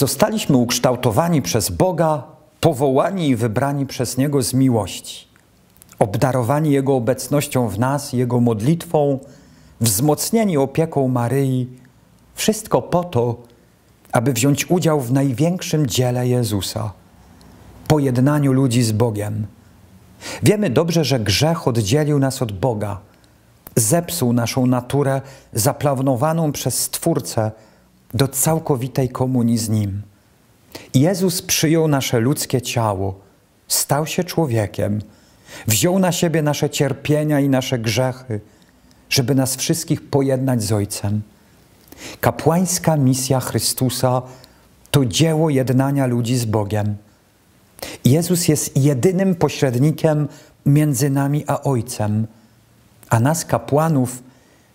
zostaliśmy ukształtowani przez Boga, powołani i wybrani przez Niego z miłości, obdarowani Jego obecnością w nas, Jego modlitwą, wzmocnieni opieką Maryi, wszystko po to, aby wziąć udział w największym dziele Jezusa pojednaniu ludzi z Bogiem. Wiemy dobrze, że grzech oddzielił nas od Boga, zepsuł naszą naturę zaplanowaną przez Stwórcę do całkowitej komunii z Nim. Jezus przyjął nasze ludzkie ciało, stał się człowiekiem, wziął na siebie nasze cierpienia i nasze grzechy, żeby nas wszystkich pojednać z Ojcem. Kapłańska misja Chrystusa to dzieło jednania ludzi z Bogiem. Jezus jest jedynym pośrednikiem między nami a Ojcem, a nas, kapłanów,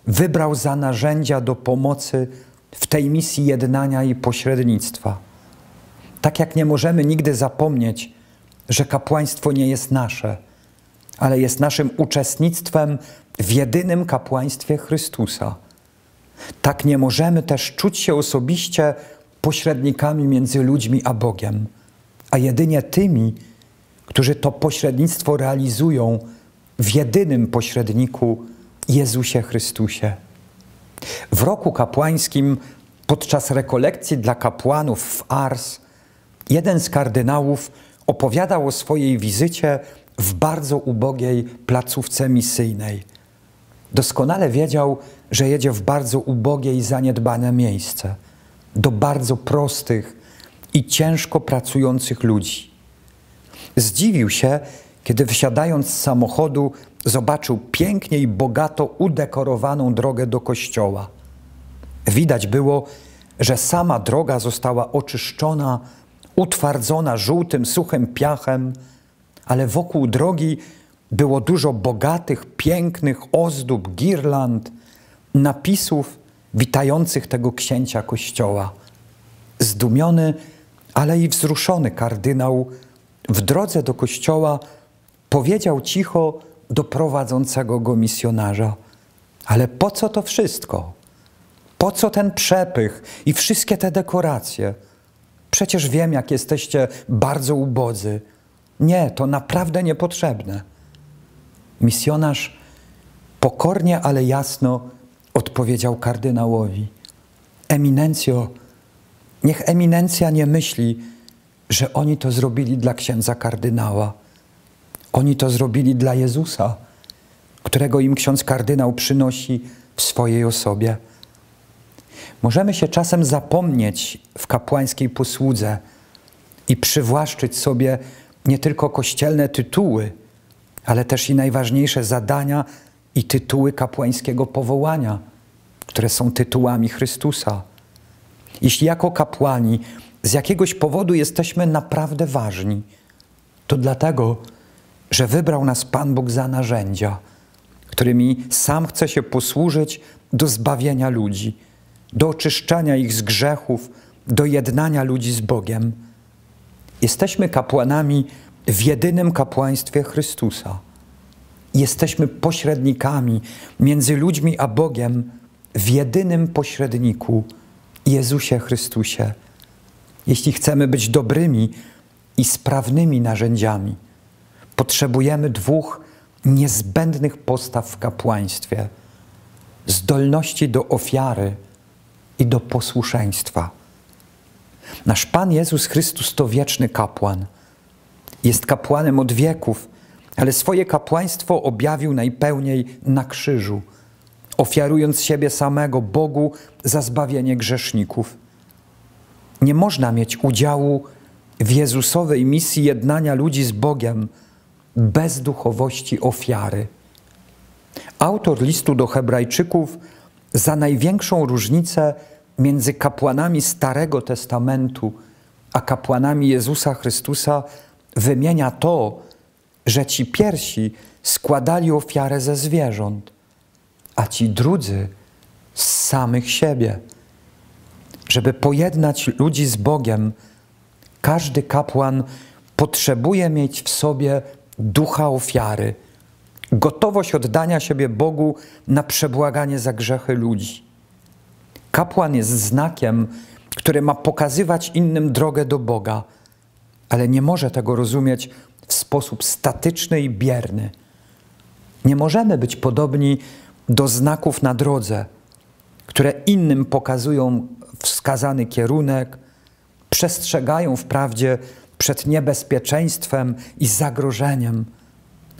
wybrał za narzędzia do pomocy w tej misji jednania i pośrednictwa. Tak jak nie możemy nigdy zapomnieć, że kapłaństwo nie jest nasze, ale jest naszym uczestnictwem w jedynym kapłaństwie Chrystusa. Tak nie możemy też czuć się osobiście pośrednikami między ludźmi a Bogiem, a jedynie tymi, którzy to pośrednictwo realizują w jedynym pośredniku Jezusie Chrystusie. W roku kapłańskim, podczas rekolekcji dla kapłanów w Ars, jeden z kardynałów opowiadał o swojej wizycie w bardzo ubogiej placówce misyjnej. Doskonale wiedział, że jedzie w bardzo ubogie i zaniedbane miejsce, do bardzo prostych i ciężko pracujących ludzi. Zdziwił się, kiedy wysiadając z samochodu, zobaczył pięknie i bogato udekorowaną drogę do kościoła. Widać było, że sama droga została oczyszczona, utwardzona żółtym, suchym piachem, ale wokół drogi było dużo bogatych, pięknych ozdób, girland, napisów witających tego księcia kościoła. Zdumiony, ale i wzruszony kardynał w drodze do kościoła powiedział cicho do prowadzącego go misjonarza: Ale po co to wszystko? Po co ten przepych i wszystkie te dekoracje? Przecież wiem, jak jesteście bardzo ubodzy. Nie, to naprawdę niepotrzebne. Misjonarz pokornie, ale jasno odpowiedział kardynałowi: Eminencjo, niech eminencja nie myśli, że oni to zrobili dla księdza kardynała oni to zrobili dla Jezusa, którego im ksiądz kardynał przynosi w swojej osobie. Możemy się czasem zapomnieć w kapłańskiej posłudze i przywłaszczyć sobie nie tylko kościelne tytuły, ale też i najważniejsze zadania i tytuły kapłańskiego powołania, które są tytułami Chrystusa. Jeśli jako kapłani z jakiegoś powodu jesteśmy naprawdę ważni, to dlatego, że wybrał nas Pan Bóg za narzędzia, którymi sam chce się posłużyć do zbawienia ludzi, do oczyszczania ich z grzechów, do jednania ludzi z Bogiem. Jesteśmy kapłanami w jedynym kapłaństwie Chrystusa. Jesteśmy pośrednikami między ludźmi a Bogiem w jedynym pośredniku Jezusie Chrystusie. Jeśli chcemy być dobrymi i sprawnymi narzędziami, Potrzebujemy dwóch niezbędnych postaw w kapłaństwie: zdolności do ofiary i do posłuszeństwa. Nasz Pan Jezus Chrystus to wieczny kapłan. Jest kapłanem od wieków, ale swoje kapłaństwo objawił najpełniej na krzyżu, ofiarując siebie samego Bogu za zbawienie grzeszników. Nie można mieć udziału w Jezusowej misji jednania ludzi z Bogiem bezduchowości ofiary. Autor listu do Hebrajczyków za największą różnicę między kapłanami Starego Testamentu a kapłanami Jezusa Chrystusa wymienia to, że ci pierwsi składali ofiarę ze zwierząt, a ci drudzy z samych siebie. Żeby pojednać ludzi z Bogiem, każdy kapłan potrzebuje mieć w sobie ducha ofiary, gotowość oddania siebie Bogu na przebłaganie za grzechy ludzi. Kapłan jest znakiem, który ma pokazywać innym drogę do Boga, ale nie może tego rozumieć w sposób statyczny i bierny. Nie możemy być podobni do znaków na drodze, które innym pokazują wskazany kierunek, przestrzegają wprawdzie przed niebezpieczeństwem i zagrożeniem,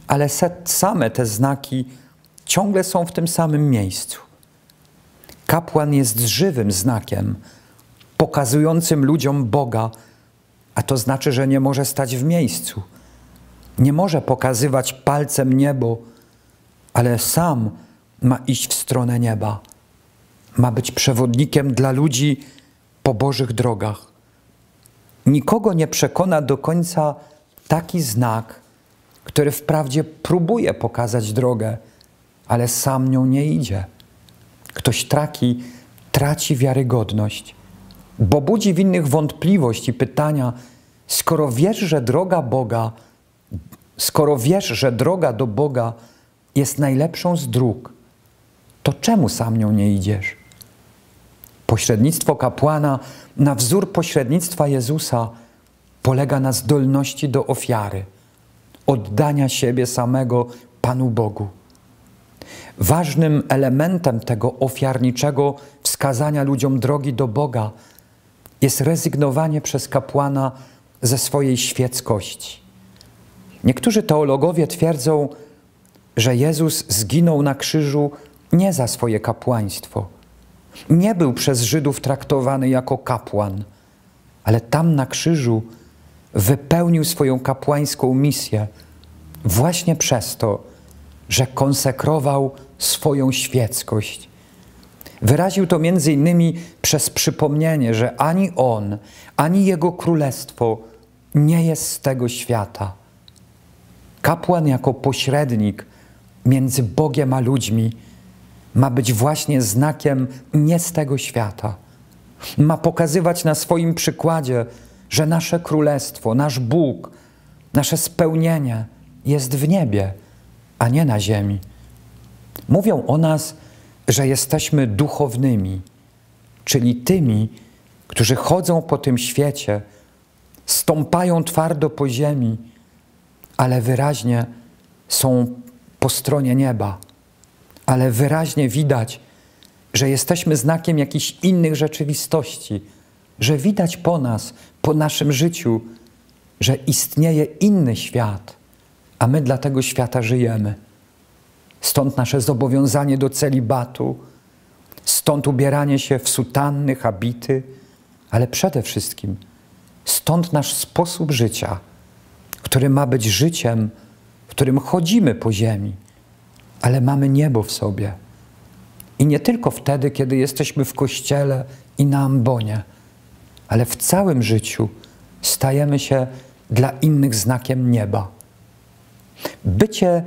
ale same te znaki ciągle są w tym samym miejscu. Kapłan jest żywym znakiem, pokazującym ludziom Boga, a to znaczy, że nie może stać w miejscu. Nie może pokazywać palcem niebo, ale sam ma iść w stronę nieba. Ma być przewodnikiem dla ludzi po Bożych drogach. Nikogo nie przekona do końca taki znak, który wprawdzie próbuje pokazać drogę, ale sam nią nie idzie. Ktoś traci wiarygodność, bo budzi w innych wątpliwość i pytania, skoro wiesz, że droga Boga, skoro wiesz, że droga do Boga jest najlepszą z dróg, to czemu sam nią nie idziesz? Pośrednictwo kapłana na wzór pośrednictwa Jezusa polega na zdolności do ofiary, oddania siebie samego Panu Bogu. Ważnym elementem tego ofiarniczego wskazania ludziom drogi do Boga jest rezygnowanie przez kapłana ze swojej świeckości. Niektórzy teologowie twierdzą, że Jezus zginął na krzyżu nie za swoje kapłaństwo, nie był przez Żydów traktowany jako kapłan, ale tam na krzyżu wypełnił swoją kapłańską misję właśnie przez to, że konsekrował swoją świeckość. Wyraził to między innymi przez przypomnienie, że ani on, ani jego królestwo nie jest z tego świata. Kapłan jako pośrednik między Bogiem a ludźmi ma być właśnie znakiem nie z tego świata. Ma pokazywać na swoim przykładzie, że nasze królestwo, nasz Bóg, nasze spełnienie jest w niebie, a nie na ziemi. Mówią o nas, że jesteśmy duchownymi, czyli tymi, którzy chodzą po tym świecie, stąpają twardo po ziemi, ale wyraźnie są po stronie nieba ale wyraźnie widać, że jesteśmy znakiem jakichś innych rzeczywistości, że widać po nas, po naszym życiu, że istnieje inny świat, a my dla tego świata żyjemy. Stąd nasze zobowiązanie do celibatu, stąd ubieranie się w sutanny, habity, ale przede wszystkim stąd nasz sposób życia, który ma być życiem, w którym chodzimy po ziemi ale mamy niebo w sobie. I nie tylko wtedy, kiedy jesteśmy w kościele i na ambonie, ale w całym życiu stajemy się dla innych znakiem nieba. Bycie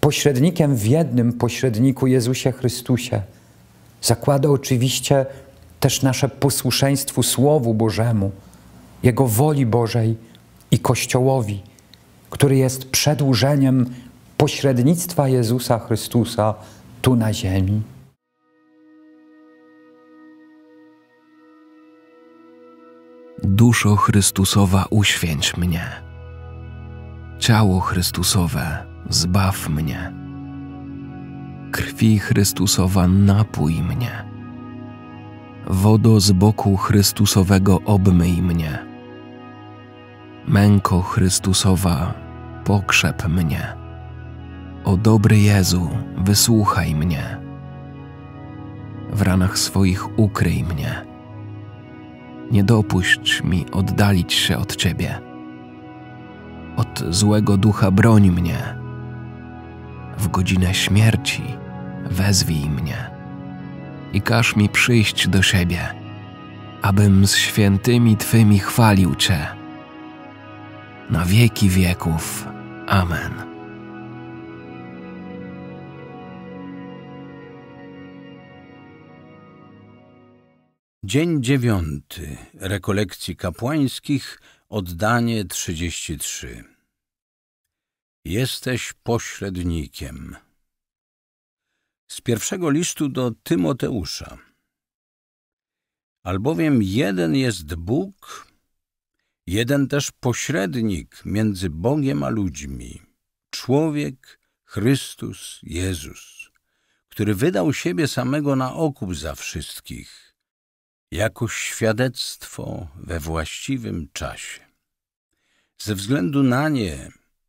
pośrednikiem w jednym pośredniku Jezusie Chrystusie zakłada oczywiście też nasze posłuszeństwo Słowu Bożemu, Jego woli Bożej i Kościołowi, który jest przedłużeniem pośrednictwa Jezusa Chrystusa tu na ziemi. Duszo Chrystusowa, uświęć mnie. Ciało Chrystusowe, zbaw mnie. Krwi Chrystusowa, napój mnie. Wodo z boku Chrystusowego, obmyj mnie. Męko Chrystusowa, pokrzep mnie o dobry Jezu, wysłuchaj mnie. W ranach swoich ukryj mnie. Nie dopuść mi oddalić się od Ciebie. Od złego ducha broń mnie. W godzinę śmierci wezwij mnie i każ mi przyjść do siebie, abym z świętymi Twymi chwalił Cię. Na wieki wieków. Amen. Dzień dziewiąty rekolekcji kapłańskich, oddanie 33. Jesteś pośrednikiem. Z pierwszego listu do Tymoteusza. Albowiem jeden jest Bóg, jeden też pośrednik między Bogiem a ludźmi, człowiek Chrystus Jezus, który wydał siebie samego na okup za wszystkich jako świadectwo we właściwym czasie. Ze względu na nie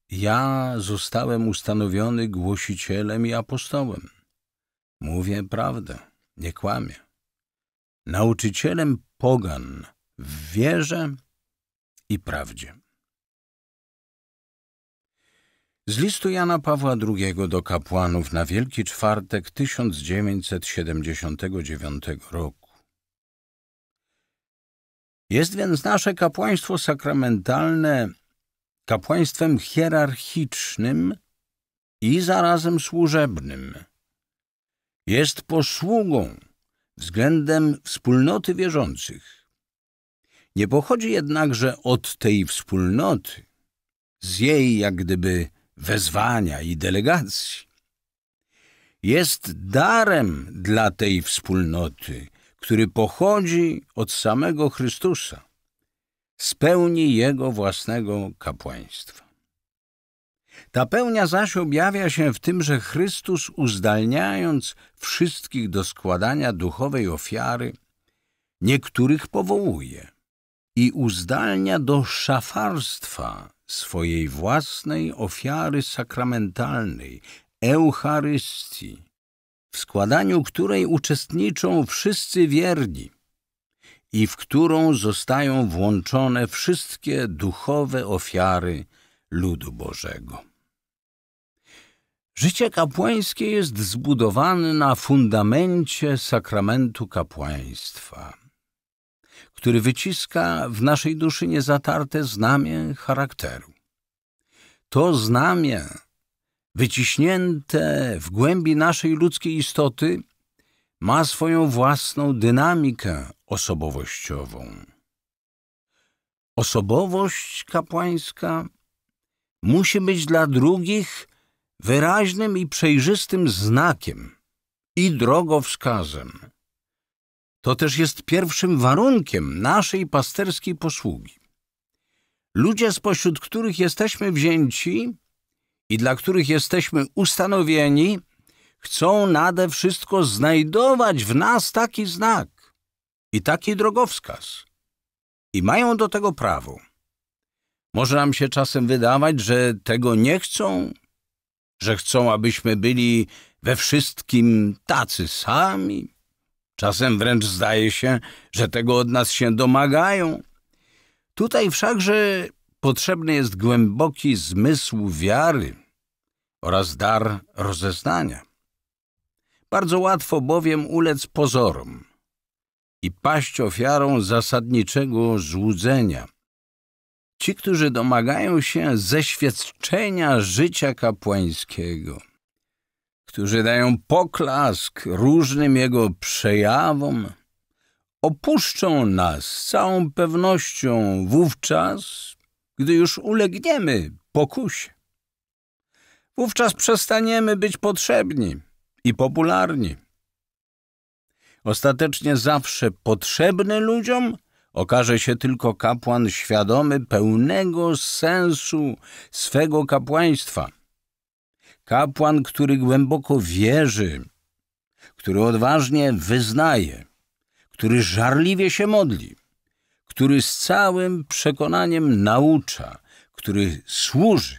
ja zostałem ustanowiony głosicielem i apostołem. Mówię prawdę, nie kłamię. Nauczycielem pogan w wierze i prawdzie. Z listu Jana Pawła II do kapłanów na Wielki Czwartek 1979 roku. Jest więc nasze kapłaństwo sakramentalne kapłaństwem hierarchicznym i zarazem służebnym. Jest posługą względem wspólnoty wierzących. Nie pochodzi jednakże od tej wspólnoty, z jej jak gdyby wezwania i delegacji. Jest darem dla tej wspólnoty który pochodzi od samego Chrystusa, spełni jego własnego kapłaństwa. Ta pełnia zaś objawia się w tym, że Chrystus, uzdalniając wszystkich do składania duchowej ofiary, niektórych powołuje i uzdalnia do szafarstwa swojej własnej ofiary sakramentalnej, Eucharystii, w składaniu której uczestniczą wszyscy wierni i w którą zostają włączone wszystkie duchowe ofiary ludu Bożego. Życie kapłańskie jest zbudowane na fundamencie sakramentu kapłaństwa, który wyciska w naszej duszy niezatarte znamię charakteru. To znamię wyciśnięte w głębi naszej ludzkiej istoty, ma swoją własną dynamikę osobowościową. Osobowość kapłańska musi być dla drugich wyraźnym i przejrzystym znakiem i drogowskazem. To też jest pierwszym warunkiem naszej pasterskiej posługi. Ludzie, spośród których jesteśmy wzięci, i dla których jesteśmy ustanowieni, chcą nade wszystko znajdować w nas taki znak i taki drogowskaz. I mają do tego prawo. Może nam się czasem wydawać, że tego nie chcą, że chcą, abyśmy byli we wszystkim tacy sami. Czasem wręcz zdaje się, że tego od nas się domagają. Tutaj wszakże potrzebny jest głęboki zmysł wiary oraz dar rozeznania. Bardzo łatwo bowiem ulec pozorom i paść ofiarą zasadniczego złudzenia. Ci, którzy domagają się zeświadczenia życia kapłańskiego, którzy dają poklask różnym jego przejawom, opuszczą nas z całą pewnością wówczas, gdy już ulegniemy pokusie. Wówczas przestaniemy być potrzebni i popularni. Ostatecznie zawsze potrzebny ludziom okaże się tylko kapłan świadomy pełnego sensu swego kapłaństwa. Kapłan, który głęboko wierzy, który odważnie wyznaje, który żarliwie się modli który z całym przekonaniem naucza, który służy,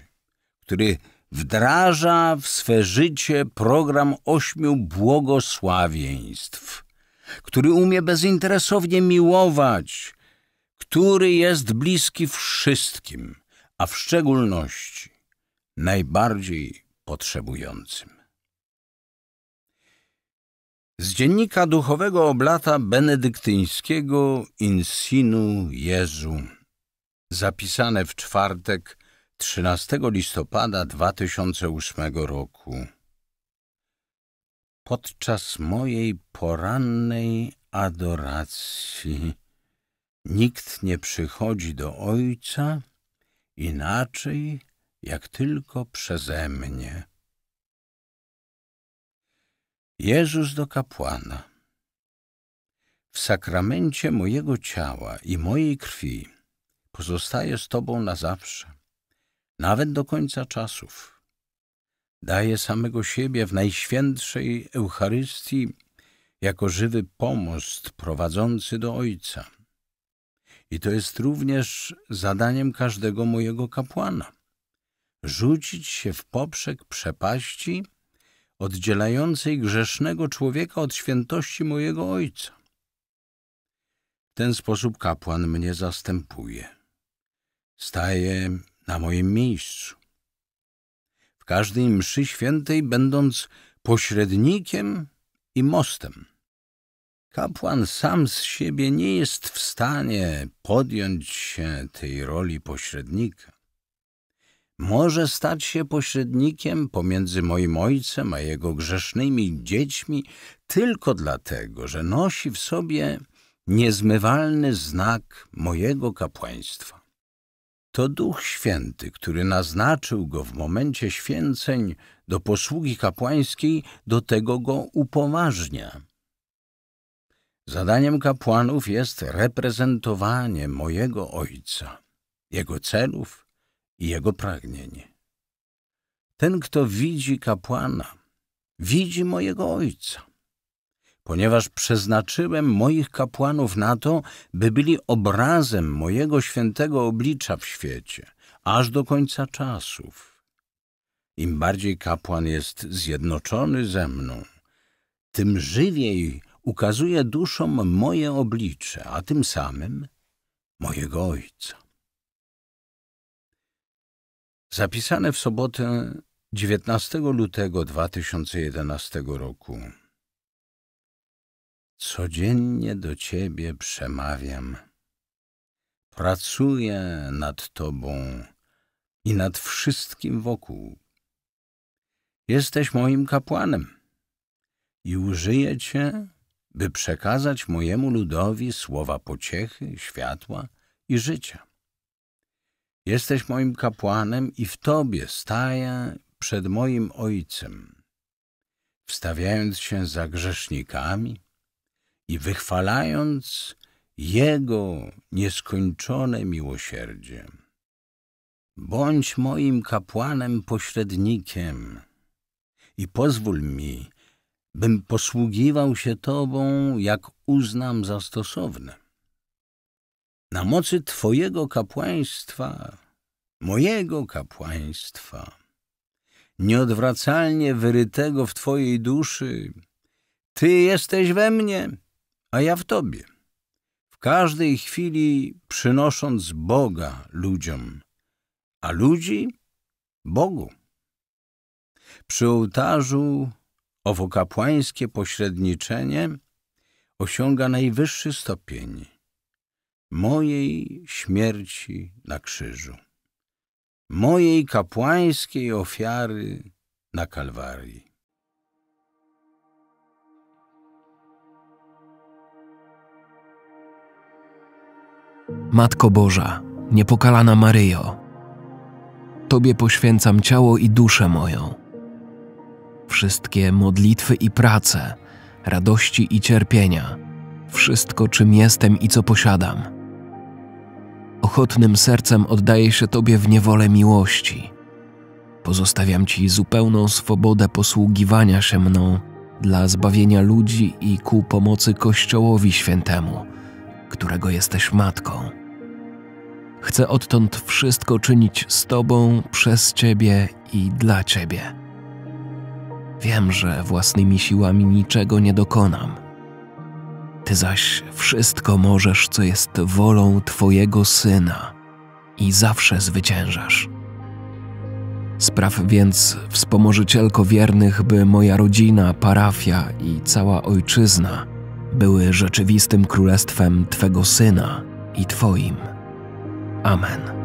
który wdraża w swe życie program ośmiu błogosławieństw, który umie bezinteresownie miłować, który jest bliski wszystkim, a w szczególności najbardziej potrzebującym. Z dziennika duchowego oblata benedyktyńskiego Insinu Jezu, zapisane w czwartek 13 listopada 2008 roku. Podczas mojej porannej adoracji nikt nie przychodzi do Ojca inaczej jak tylko przeze mnie. Jezus do kapłana. W sakramencie mojego ciała i mojej krwi pozostaje z Tobą na zawsze, nawet do końca czasów. Daję samego siebie w najświętszej Eucharystii jako żywy pomost prowadzący do Ojca. I to jest również zadaniem każdego mojego kapłana. Rzucić się w poprzek przepaści – oddzielającej grzesznego człowieka od świętości mojego Ojca. W ten sposób kapłan mnie zastępuje. Staje na moim miejscu. W każdej mszy świętej będąc pośrednikiem i mostem. Kapłan sam z siebie nie jest w stanie podjąć się tej roli pośrednika może stać się pośrednikiem pomiędzy moim ojcem a jego grzesznymi dziećmi tylko dlatego, że nosi w sobie niezmywalny znak mojego kapłaństwa. To Duch Święty, który naznaczył go w momencie święceń do posługi kapłańskiej, do tego go upoważnia. Zadaniem kapłanów jest reprezentowanie mojego Ojca, jego celów, i jego pragnień. Ten, kto widzi kapłana, widzi mojego Ojca, ponieważ przeznaczyłem moich kapłanów na to, by byli obrazem mojego świętego oblicza w świecie, aż do końca czasów. Im bardziej kapłan jest zjednoczony ze mną, tym żywiej ukazuje duszom moje oblicze, a tym samym mojego Ojca zapisane w sobotę 19 lutego 2011 roku. Codziennie do Ciebie przemawiam. Pracuję nad Tobą i nad wszystkim wokół. Jesteś moim kapłanem i użyję Cię, by przekazać mojemu ludowi słowa pociechy, światła i życia. Jesteś moim kapłanem i w Tobie staję przed moim Ojcem, wstawiając się za grzesznikami i wychwalając Jego nieskończone miłosierdzie. Bądź moim kapłanem pośrednikiem i pozwól mi, bym posługiwał się Tobą, jak uznam za stosowne na mocy Twojego kapłaństwa, mojego kapłaństwa, nieodwracalnie wyrytego w Twojej duszy, Ty jesteś we mnie, a ja w Tobie, w każdej chwili przynosząc Boga ludziom, a ludzi Bogu. Przy ołtarzu owo kapłańskie pośredniczenie osiąga najwyższy stopień – mojej śmierci na krzyżu, mojej kapłańskiej ofiary na Kalwarii. Matko Boża, niepokalana Maryjo, Tobie poświęcam ciało i duszę moją. Wszystkie modlitwy i prace, radości i cierpienia, wszystko czym jestem i co posiadam – ochotnym sercem oddaję się Tobie w niewolę miłości. Pozostawiam Ci zupełną swobodę posługiwania się mną dla zbawienia ludzi i ku pomocy Kościołowi Świętemu, którego jesteś matką. Chcę odtąd wszystko czynić z Tobą, przez Ciebie i dla Ciebie. Wiem, że własnymi siłami niczego nie dokonam ty zaś wszystko możesz, co jest wolą Twojego Syna i zawsze zwyciężasz. Spraw więc, wspomożycielko wiernych, by moja rodzina, parafia i cała ojczyzna były rzeczywistym królestwem Twego Syna i Twoim. Amen.